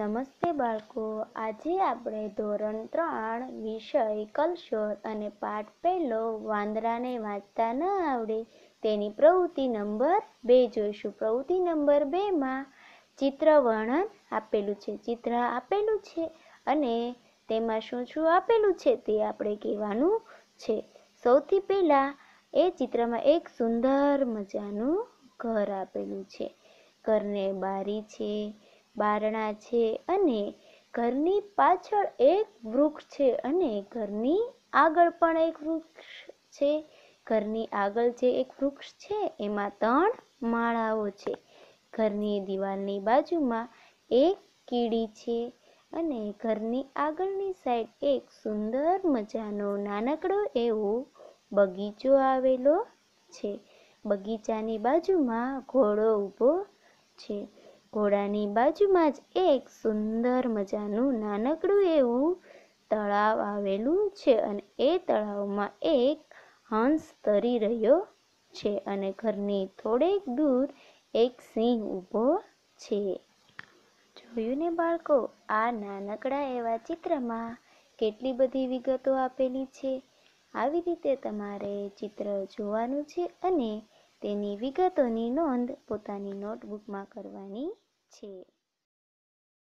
નમસ્તે બાળકો આજે આપણે ધોરણ ત્રણ વિષય કલશોર અને પાઠ પહેલો વાંદરાને વાંચતા ન આવડે તેની પ્રવૃત્તિ નંબર બે જોઈશું પ્રવૃત્તિ નંબર બેમાં ચિત્ર વર્ણન આપેલું છે ચિત્ર આપેલું છે અને તેમાં શું શું આપેલું છે તે આપણે કહેવાનું છે સૌથી પહેલાં એ ચિત્રમાં એક સુંદર મજાનું ઘર આપેલું છે ઘરને બારી છે બારણા છે અને ઘરની પાછળ એક વૃક્ષ છે અને ઘરની આગળ પણ એક વૃક્ષ છે ઘરની આગળ જે એક વૃક્ષ છે એમાં ત્રણ માળાઓ છે ઘરની દિવાલની બાજુમાં એક કીડી છે અને ઘરની આગળની સાઈડ એક સુંદર મજાનો નાનકડો એવો બગીચો આવેલો છે બગીચાની બાજુમાં ઘોડો ઊભો છે ઘોડાની બાજુમાં જ એક સુંદર મજાનું નાનકડું એવું તળાવ આવેલું છે અને એ તળાવમાં એક હંસ તરી રહ્યો છે અને ઘરની થોડેક દૂર એક સિંહ ઊભો છે જોયું ને બાળકો આ નાનકડા એવા ચિત્રમાં કેટલી બધી વિગતો આપેલી છે આવી રીતે તમારે ચિત્ર જોવાનું છે અને તેની વિગતોની નોંધ પોતાની નોટબુકમાં કરવાની છે